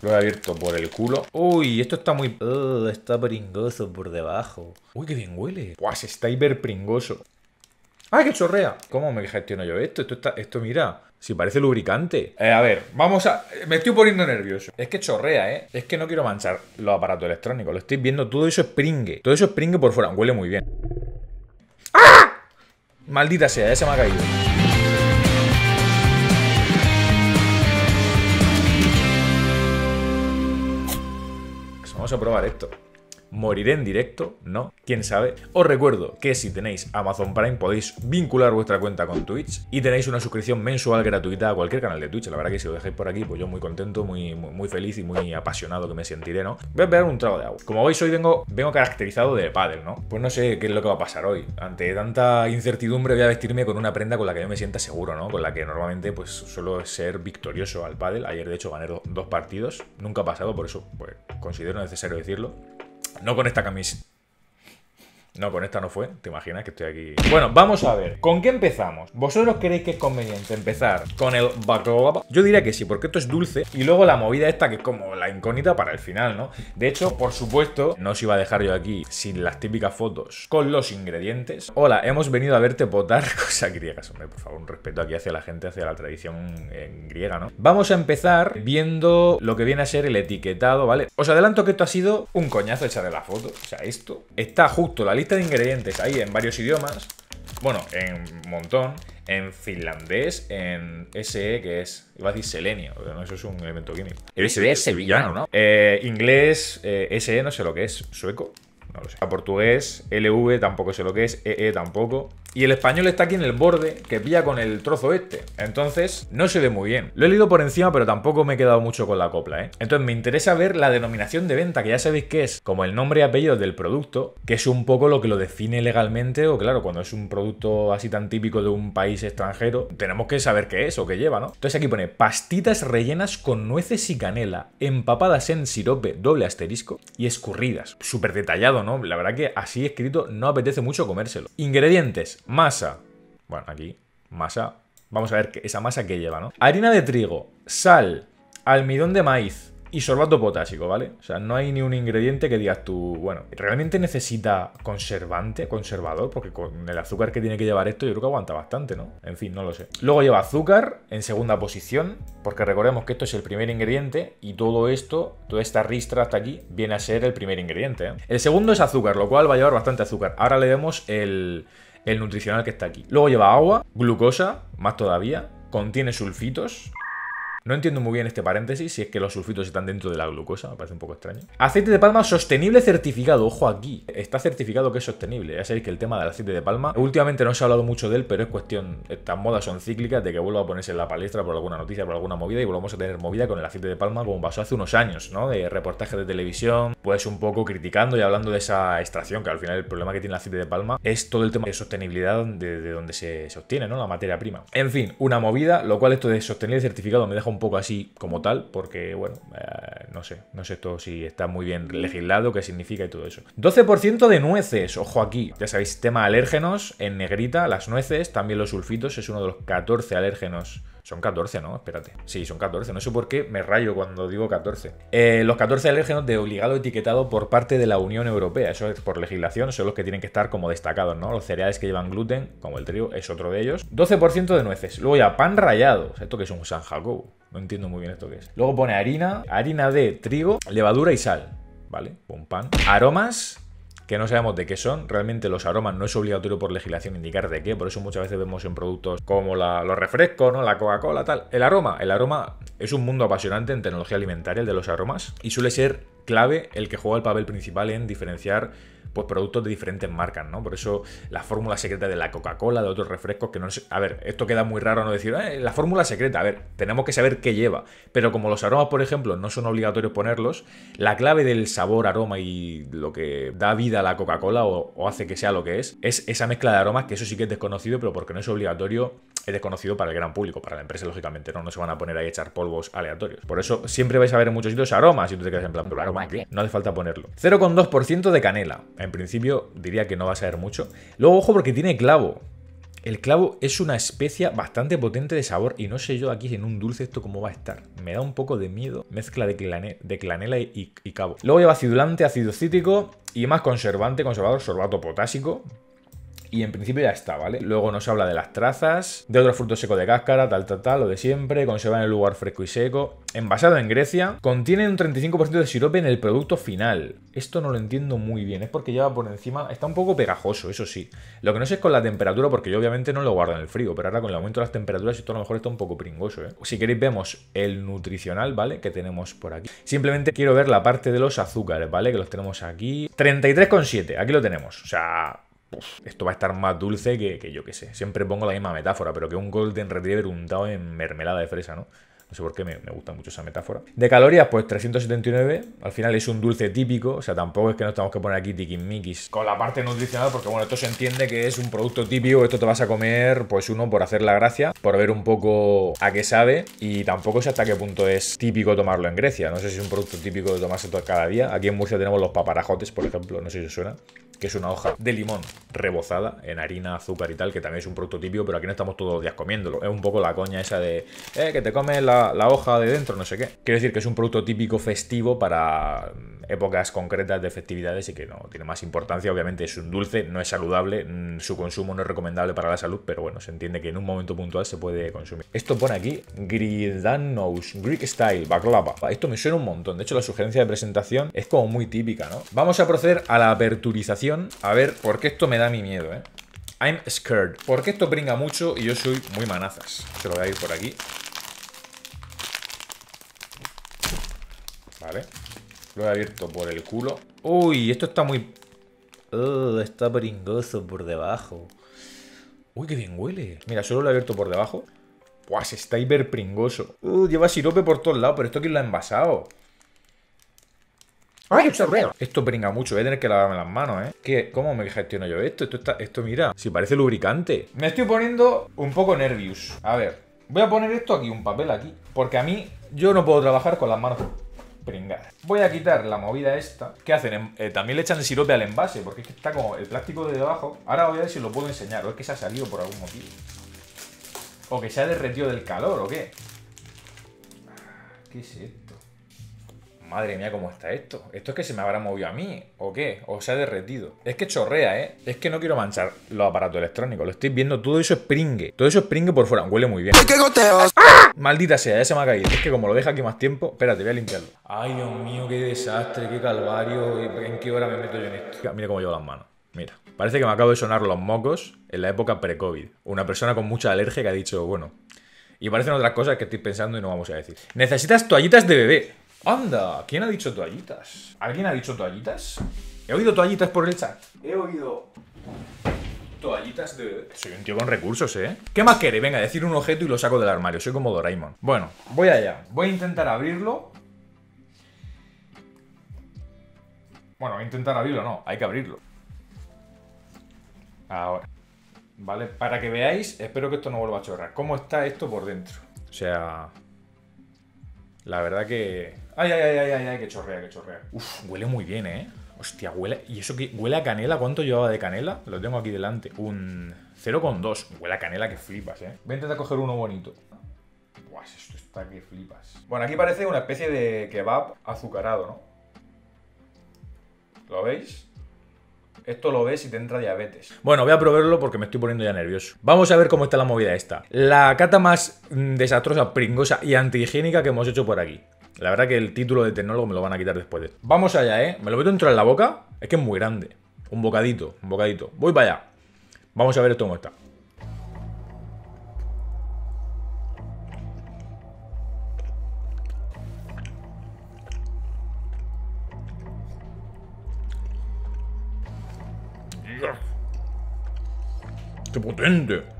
Lo he abierto por el culo. Uy, esto está muy... está pringoso por debajo. Uy, qué bien huele. Guau, está hiper pringoso. Ay, ah, qué chorrea! ¿Cómo me gestiono yo esto? Esto, está, esto mira, si parece lubricante. Eh, a ver, vamos a... Me estoy poniendo nervioso. Es que chorrea, ¿eh? Es que no quiero manchar los aparatos electrónicos. Lo estoy viendo, todo eso es pringue. Todo eso es pringue por fuera. Huele muy bien. ¡Ah! Maldita sea, ya se me ha caído. vamos a probar esto. Moriré en directo, ¿no? ¿Quién sabe? Os recuerdo que si tenéis Amazon Prime podéis vincular vuestra cuenta con Twitch y tenéis una suscripción mensual gratuita a cualquier canal de Twitch. La verdad que si lo dejáis por aquí, pues yo muy contento, muy, muy, feliz y muy apasionado que me sentiré, ¿no? Voy a beber un trago de agua. Como veis, hoy vengo, vengo caracterizado de pádel, ¿no? Pues no sé qué es lo que va a pasar hoy. Ante tanta incertidumbre voy a vestirme con una prenda con la que yo me sienta seguro, ¿no? Con la que normalmente pues suelo ser victorioso al pádel. Ayer de hecho gané dos partidos. Nunca ha pasado, por eso pues, considero necesario decirlo. No con esta camisa. No, con esta no fue. ¿Te imaginas que estoy aquí? Bueno, vamos a ver. ¿Con qué empezamos? ¿Vosotros creéis que es conveniente empezar con el baklava? Yo diría que sí, porque esto es dulce. Y luego la movida esta que es como la incógnita para el final, ¿no? De hecho, por supuesto, no os iba a dejar yo aquí sin las típicas fotos con los ingredientes. Hola, hemos venido a verte potar cosas griegas. Hombre, por favor, un respeto aquí hacia la gente, hacia la tradición eh, griega, ¿no? Vamos a empezar viendo lo que viene a ser el etiquetado, ¿vale? Os adelanto que esto ha sido un coñazo echarle la foto. O sea, esto está justo la lista de ingredientes ahí en varios idiomas. Bueno, en un montón. En finlandés, en SE, que es. Iba a decir selenio, no, eso es un elemento químico. SE es sevillano, ¿no? Eh, inglés, eh, SE, no sé lo que es. Sueco, no lo sé. A portugués, LV tampoco sé lo que es, EE e tampoco. Y el español está aquí en el borde que pilla con el trozo este. Entonces, no se ve muy bien. Lo he leído por encima, pero tampoco me he quedado mucho con la copla, ¿eh? Entonces, me interesa ver la denominación de venta, que ya sabéis que es como el nombre y apellido del producto, que es un poco lo que lo define legalmente, o claro, cuando es un producto así tan típico de un país extranjero, tenemos que saber qué es o qué lleva, ¿no? Entonces, aquí pone pastitas rellenas con nueces y canela, empapadas en sirope doble asterisco y escurridas. Súper detallado, ¿no? La verdad que así escrito no apetece mucho comérselo. Ingredientes masa. Bueno, aquí, masa. Vamos a ver esa masa que lleva, ¿no? Harina de trigo, sal, almidón de maíz y sorbato potásico, ¿vale? O sea, no hay ni un ingrediente que digas tú, bueno, ¿realmente necesita conservante, conservador? Porque con el azúcar que tiene que llevar esto yo creo que aguanta bastante, ¿no? En fin, no lo sé. Luego lleva azúcar en segunda posición, porque recordemos que esto es el primer ingrediente y todo esto, toda esta ristra hasta aquí, viene a ser el primer ingrediente. ¿eh? El segundo es azúcar, lo cual va a llevar bastante azúcar. Ahora le demos el el nutricional que está aquí. Luego lleva agua, glucosa, más todavía, contiene sulfitos, no entiendo muy bien este paréntesis, si es que los sulfitos están dentro de la glucosa, me parece un poco extraño. Aceite de palma sostenible certificado, ojo aquí. Está certificado que es sostenible. Ya sabéis que el tema del aceite de palma, últimamente no se ha hablado mucho de él, pero es cuestión, estas modas son cíclicas de que vuelva a ponerse en la palestra por alguna noticia, por alguna movida y volvamos a tener movida con el aceite de palma como pasó hace unos años, ¿no? De reportajes de televisión, pues un poco criticando y hablando de esa extracción, que al final el problema que tiene el aceite de palma es todo el tema de sostenibilidad de, donde se, se obtiene, ¿no? La materia prima. En fin, una movida, lo cual esto de sostenible certificado me deja un un poco así como tal, porque, bueno, eh, no sé, no sé esto si está muy bien legislado, qué significa y todo eso. 12% de nueces, ojo aquí. Ya sabéis, tema alérgenos, en negrita, las nueces, también los sulfitos, es uno de los 14 alérgenos son 14, ¿no? Espérate. Sí, son 14. No sé por qué me rayo cuando digo 14. Eh, los 14 alérgenos de obligado etiquetado por parte de la Unión Europea. Eso es por legislación. Son los que tienen que estar como destacados, ¿no? Los cereales que llevan gluten, como el trigo, es otro de ellos. 12% de nueces. Luego ya pan rallado. ¿Esto que es un San Jacobo? No entiendo muy bien esto que es. Luego pone harina, harina de trigo, levadura y sal. ¿Vale? Un pan. Aromas que no sabemos de qué son. Realmente los aromas no es obligatorio por legislación indicar de qué, por eso muchas veces vemos en productos como los refrescos, ¿no? la Coca-Cola, tal. El aroma, el aroma es un mundo apasionante en tecnología alimentaria, el de los aromas, y suele ser clave el que juega el papel principal en diferenciar pues productos de diferentes marcas, ¿no? Por eso la fórmula secreta de la Coca-Cola, de otros refrescos, que no sé, a ver, esto queda muy raro no decir, eh, la fórmula secreta, a ver, tenemos que saber qué lleva, pero como los aromas, por ejemplo, no son obligatorios ponerlos, la clave del sabor, aroma y lo que da vida a la Coca-Cola o, hace que sea lo que es, es esa mezcla de aromas, que eso sí que es desconocido, pero porque no es obligatorio, es desconocido para el gran público, para la empresa, lógicamente, ¿no? No se van a poner ahí a echar polvos aleatorios. Por eso siempre vais a ver en muchos sitios aromas, si tú te quedas en plan, pero aroma, No hace falta ponerlo. 0,2% de canela en principio diría que no va a saber mucho. Luego, ojo, porque tiene clavo. El clavo es una especia bastante potente de sabor y no sé yo aquí en un dulce esto cómo va a estar. Me da un poco de miedo. Mezcla de, de clanela y, y, cabo. Luego lleva acidulante, ácido cítrico y más conservante, conservador, sorbato potásico y en principio ya está, ¿vale? Luego nos habla de las trazas, de otro fruto seco de cáscara, tal, tal, tal, lo de siempre, conserva en el lugar fresco y seco. Envasado en Grecia, contiene un 35% de sirope en el producto final. Esto no lo entiendo muy bien, es porque lleva por encima, está un poco pegajoso, eso sí. Lo que no sé es con la temperatura, porque yo obviamente no lo guardo en el frío, pero ahora con el aumento de las temperaturas esto a lo mejor está un poco pringoso, ¿eh? Si queréis vemos el nutricional, ¿vale? Que tenemos por aquí. Simplemente quiero ver la parte de los azúcares, ¿vale? Que los tenemos aquí. 33,7, aquí lo tenemos. O sea, esto va a estar más dulce que, que yo qué sé. Siempre pongo la misma metáfora, pero que un Golden Retriever untado en mermelada de fresa, ¿no? No sé por qué, me, gusta mucho esa metáfora. De calorías, pues 379. Al final es un dulce típico, o sea, tampoco es que nos tengamos que poner aquí tiquismiquis con la parte nutricional, porque bueno, esto se entiende que es un producto típico, esto te vas a comer, pues uno, por hacer la gracia, por ver un poco a qué sabe, y tampoco sé hasta qué punto es típico tomarlo en Grecia. No sé si es un producto típico de tomarse todo cada día. Aquí en Murcia tenemos los paparajotes, por ejemplo, no sé si os suena que es una hoja de limón rebozada en harina, azúcar y tal, que también es un producto típico, pero aquí no estamos todos los días comiéndolo. Es un poco la coña esa de, eh, que te comes la la, hoja de dentro, no sé qué. Quiero decir que es un producto típico festivo para mm, épocas concretas de festividades y que no tiene más importancia. Obviamente es un dulce, no es saludable, mm, su consumo no es recomendable para la salud, pero bueno, se entiende que en un momento puntual se puede consumir. Esto pone aquí Gridanos, Greek Style, Baklava. Esto me suena un montón. De hecho, la sugerencia de presentación es como muy típica, ¿no? Vamos a proceder a la aperturización, a ver, por qué esto me da mi miedo, ¿eh? I'm scared. Porque esto brinca mucho y yo soy muy manazas. Se lo voy a ir por aquí. Lo he abierto por el culo. Uy, esto está muy... está pringoso por debajo. Uy, qué bien huele. Mira, solo lo he abierto por debajo. Pues está hiper pringoso. Uh, lleva sirope por todos lados, pero esto quién lo ha envasado. ¡Ay, qué chorreo! Esto pringa mucho, voy a tener que lavarme las manos, ¿eh? ¿Qué? ¿Cómo me gestiono yo esto? Esto, está, esto mira, si parece lubricante. Me estoy poniendo un poco nervioso A ver, voy a poner esto aquí, un papel aquí. Porque a mí, yo no puedo trabajar con las manos Voy a quitar la movida esta. ¿Qué hacen? Em, eh, también le echan el sirope al envase, porque es que está como el plástico de debajo. Ahora voy a ver si lo puedo enseñar, o es que se ha salido por algún motivo. O que se ha derretido del calor, o qué. ¿Qué sé? madre mía, ¿cómo está esto? ¿Esto es que se me habrá movido a mí? ¿O qué? ¿O se ha derretido? Es que chorrea, ¿eh? Es que no quiero manchar los aparatos electrónicos. Lo estoy viendo, todo eso es pringue. Todo eso es por fuera. Huele muy bien. ¡Qué goteos! Maldita sea, ya se me ha caído. Es que como lo deja aquí más tiempo... Espérate, voy a limpiarlo. Ay, Dios mío, qué desastre, qué calvario. ¿En qué hora me meto yo en esto? Mira cómo llevo las manos. Mira. Parece que me acabo de sonar los mocos en la época pre-COVID. Una persona con mucha alergia que ha dicho, bueno... Y parecen otras cosas que estoy pensando y no vamos a decir. Necesitas toallitas de bebé. ¡Anda! ¿Quién ha dicho toallitas? ¿Alguien ha dicho toallitas? He oído toallitas por el chat. He oído toallitas de... Soy un tío con recursos, ¿eh? ¿Qué más quiere? Venga, decir un objeto y lo saco del armario. Soy como Doraemon. Bueno, voy allá. Voy a intentar abrirlo. Bueno, a intentar abrirlo, no. Hay que abrirlo. Ahora. Vale, para que veáis, espero que esto no vuelva a chorrar. ¿Cómo está esto por dentro? O sea... La verdad que Ay, ay, ay, ay, ay, que chorrea, que chorrea. Uf, huele muy bien, ¿eh? Hostia, huele. ¿Y eso que huele a canela? ¿Cuánto llevaba de canela? Lo tengo aquí delante. Un 0,2. Huele a canela que flipas, ¿eh? Voy a coger uno bonito. Buah, esto está que flipas. Bueno, aquí parece una especie de kebab azucarado, ¿no? ¿Lo veis? Esto lo ves y te entra diabetes. Bueno, voy a probarlo porque me estoy poniendo ya nervioso. Vamos a ver cómo está la movida esta. La cata más mm, desastrosa, pringosa y antihigiénica que hemos hecho por aquí. La verdad que el título de tecnólogo me lo van a quitar después de Vamos allá, ¿eh? Me lo meto dentro de la boca. Es que es muy grande. Un bocadito, un bocadito. Voy para allá. Vamos a ver esto cómo está. ¡Qué potente!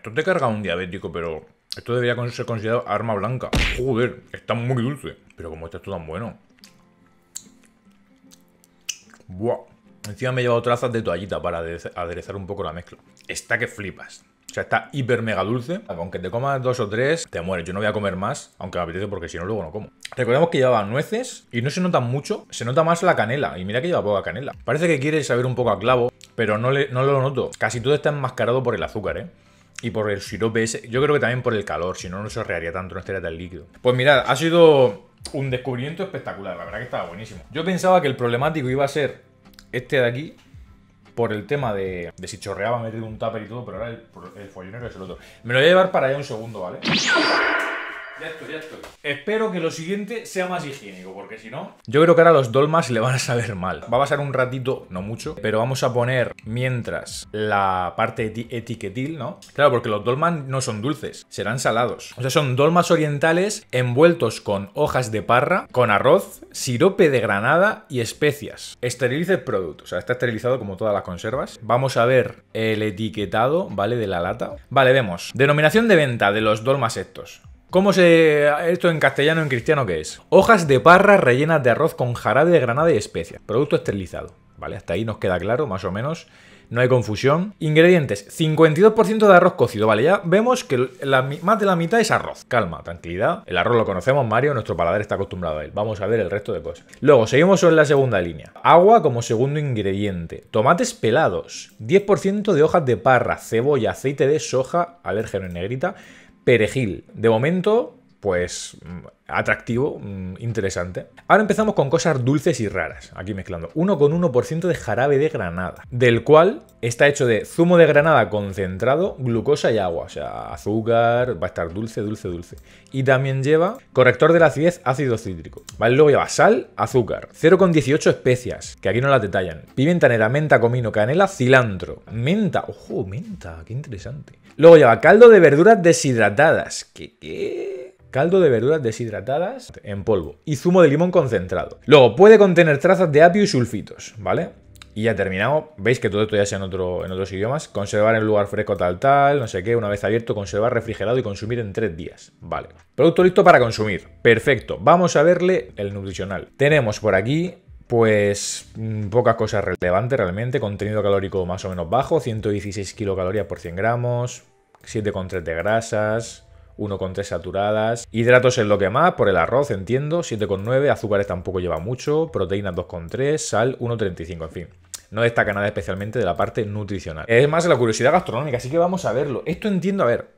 Esto te carga un diabético, pero esto debería ser considerado arma blanca. Joder, está muy dulce. Pero como está esto tan bueno. Buah. Encima me he llevado trazas de toallita para aderezar un poco la mezcla. Está que flipas. O sea, está hiper mega dulce. Aunque te comas dos o tres, te mueres. Yo no voy a comer más, aunque me apetece porque si no, luego no como. Recordemos que llevaba nueces y no se nota mucho. Se nota más la canela. Y mira que lleva poca canela. Parece que quiere saber un poco a clavo, pero no, le, no lo noto. Casi todo está enmascarado por el azúcar, ¿eh? Y por el sirope ese. Yo creo que también por el calor, si no, no se tanto, no estaría tan líquido. Pues mirad, ha sido un descubrimiento espectacular, la verdad que estaba buenísimo. Yo pensaba que el problemático iba a ser este de aquí, por el tema de, si chorreaba metido un tupper y todo, pero ahora el, el follonero es el otro. Me lo voy a llevar para allá un segundo, ¿vale? Ya estoy, ya estoy. Espero que lo siguiente sea más higiénico, porque si no... Yo creo que ahora los dolmas le van a saber mal. Va a pasar un ratito, no mucho, pero vamos a poner mientras la parte etiquetil, ¿no? Claro, porque los dolmas no son dulces, serán salados. O sea, son dolmas orientales envueltos con hojas de parra, con arroz, sirope de granada y especias. Esterilice el producto, o sea, está esterilizado como todas las conservas. Vamos a ver el etiquetado, ¿vale? De la lata. Vale, vemos. Denominación de venta de los dolmas estos. ¿Cómo se... esto en castellano, en cristiano, qué es? Hojas de parra rellenas de arroz con jarabe de granada y especias. Producto esterilizado. ¿Vale? Hasta ahí nos queda claro, más o menos. No hay confusión. Ingredientes: 52% de arroz cocido. Vale, ya vemos que más de la mitad es arroz. Calma, tranquilidad. El arroz lo conocemos, Mario. Nuestro paladar está acostumbrado a él. Vamos a ver el resto de cosas. Luego, seguimos en la segunda línea: agua como segundo ingrediente. Tomates pelados. 10% de hojas de parra, cebolla, aceite de soja, alérgeno en negrita perejil. De momento, pues mm, atractivo, mm, interesante. Ahora empezamos con cosas dulces y raras, aquí mezclando. 1,1% de jarabe de granada, del cual está hecho de zumo de granada concentrado, glucosa y agua, o sea, azúcar, va a estar dulce, dulce, dulce. Y también lleva corrector de la acidez, ácido cítrico. ¿Vale? Luego lleva sal, azúcar, 0,18 especias, que aquí no las detallan. Pimienta negra, menta, comino, canela, cilantro, menta, ojo, menta, qué interesante. Luego lleva caldo de verduras deshidratadas, que qué caldo de verduras deshidratadas en polvo y zumo de limón concentrado. Luego, puede contener trazas de apio y sulfitos, ¿vale? Y ya terminado. veis que todo esto ya sea en, otro, en otros idiomas. Conservar en lugar fresco tal tal, no sé qué, una vez abierto, conservar refrigerado y consumir en tres días. Vale. Producto listo para consumir. Perfecto. Vamos a verle el nutricional. Tenemos por aquí pues mm, pocas cosas relevantes realmente. Contenido calórico más o menos bajo, 116 kilocalorías por 100 gramos, 7,3 de grasas, 1,3 saturadas, hidratos es lo que más, por el arroz entiendo, 7,9, azúcares tampoco lleva mucho, proteínas 2,3, sal 1,35, en fin no destaca nada especialmente de la parte nutricional. Es más la curiosidad gastronómica, así que vamos a verlo. Esto entiendo, a ver.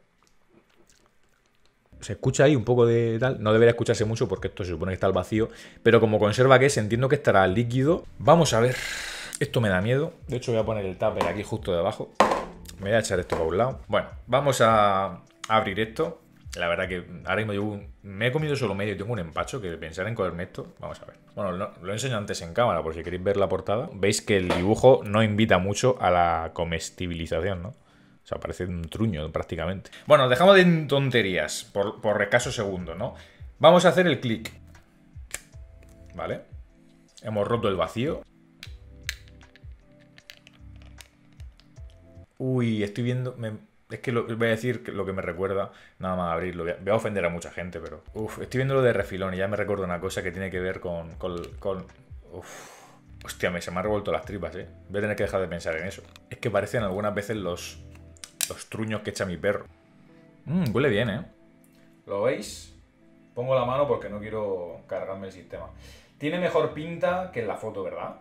Se escucha ahí un poco de tal, no debería escucharse mucho porque esto se supone que está al vacío, pero como conserva que es, entiendo que estará líquido. Vamos a ver, esto me da miedo, de hecho voy a poner el tupper aquí justo debajo, me voy a echar esto para un lado. Bueno, vamos a abrir esto, la verdad que ahora mismo me he comido solo medio y tengo un empacho que pensar en comerme esto. Vamos a ver. Bueno, lo, he enseñado antes en cámara por si queréis ver la portada. Veis que el dibujo no invita mucho a la comestibilización, ¿no? O sea, parece un truño prácticamente. Bueno, dejamos de tonterías por, recaso segundo, ¿no? Vamos a hacer el clic. ¿Vale? Hemos roto el vacío. Uy, estoy viendo... Me es que voy a decir lo que me recuerda, nada más abrirlo. Voy a, ofender a mucha gente, pero. Uf, estoy viendo lo de refilón y ya me recuerdo una cosa que tiene que ver con. uf. Hostia, me se me han revuelto las tripas, eh. Voy a tener que dejar de pensar en eso. Es que parecen algunas veces los. los truños que echa mi perro. Mmm, huele bien, eh. ¿Lo veis? Pongo la mano porque no quiero cargarme el sistema. Tiene mejor pinta que en la foto, ¿verdad?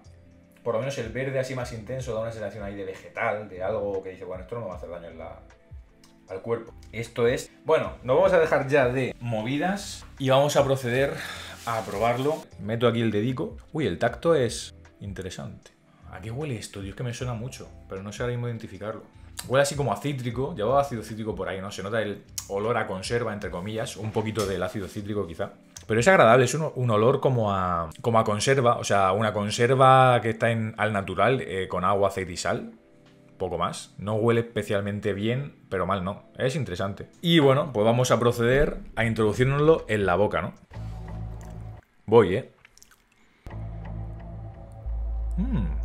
por lo menos el verde así más intenso da una sensación ahí de vegetal, de algo que dice, bueno, esto no me va a hacer daño en la, al cuerpo. Esto es... Bueno, nos vamos a dejar ya de movidas y vamos a proceder a probarlo. Meto aquí el dedico. Uy, el tacto es interesante. ¿A qué huele esto? Dios que me suena mucho, pero no sé ahora mismo identificarlo. Huele así como a cítrico, llevaba ácido cítrico por ahí, ¿no? Se nota el olor a conserva, entre comillas, un poquito del ácido cítrico quizá. Pero es agradable, es un, olor como a, como a conserva, o sea, una conserva que está en, al natural eh, con agua, aceite y sal poco más. No huele especialmente bien, pero mal no. Es interesante. Y bueno, pues vamos a proceder a introducirnoslo en la boca, ¿no? Voy, ¿eh? Mmm.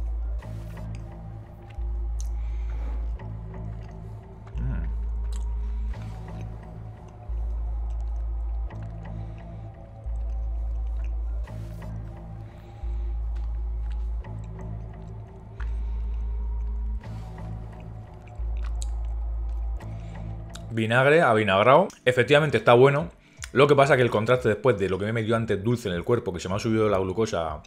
vinagre avinagrado. Efectivamente está bueno. Lo que pasa es que el contraste después de lo que me metió antes dulce en el cuerpo, que se me ha subido la glucosa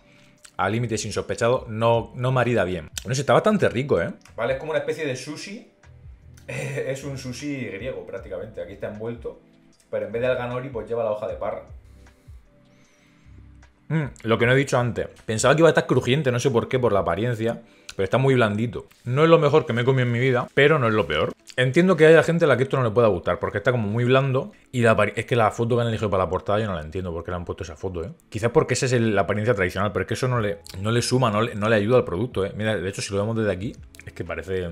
a límites insospechados no, no marida bien. No sé, está bastante rico, ¿eh? Vale, es como una especie de sushi. es un sushi griego prácticamente. Aquí está envuelto. Pero en vez de alganoli, pues lleva la hoja de parra. Mm, lo que no he dicho antes. Pensaba que iba a estar crujiente, no sé por qué, por la apariencia. Pero está muy blandito. No es lo mejor que me he comido en mi vida, pero no es lo peor. Entiendo que haya gente a la que esto no le pueda gustar, porque está como muy blando. Y es que la foto que han elegido para la portada yo no la entiendo porque le han puesto esa foto, ¿eh? Quizás porque esa es la apariencia tradicional, pero es que eso no le, no le suma, no le, ayuda al producto, ¿eh? Mira, de hecho, si lo vemos desde aquí, es que parece...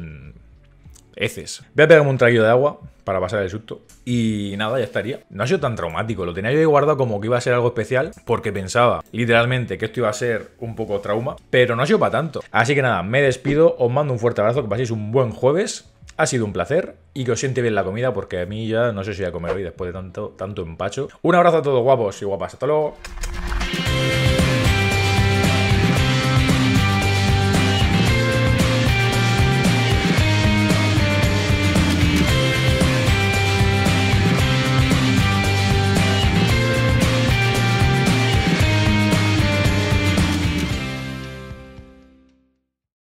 heces. Voy a pegarme un traguillo de agua para pasar el susto. Y nada, ya estaría. No ha sido tan traumático. Lo tenía yo ahí guardado como que iba a ser algo especial. Porque pensaba, literalmente, que esto iba a ser un poco trauma. Pero no ha sido para tanto. Así que nada, me despido. Os mando un fuerte abrazo. Que paséis un buen jueves. Ha sido un placer y que os siente bien la comida porque a mí ya no sé si voy a comer hoy después de tanto, tanto empacho. Un abrazo a todos guapos y guapas. Hasta luego.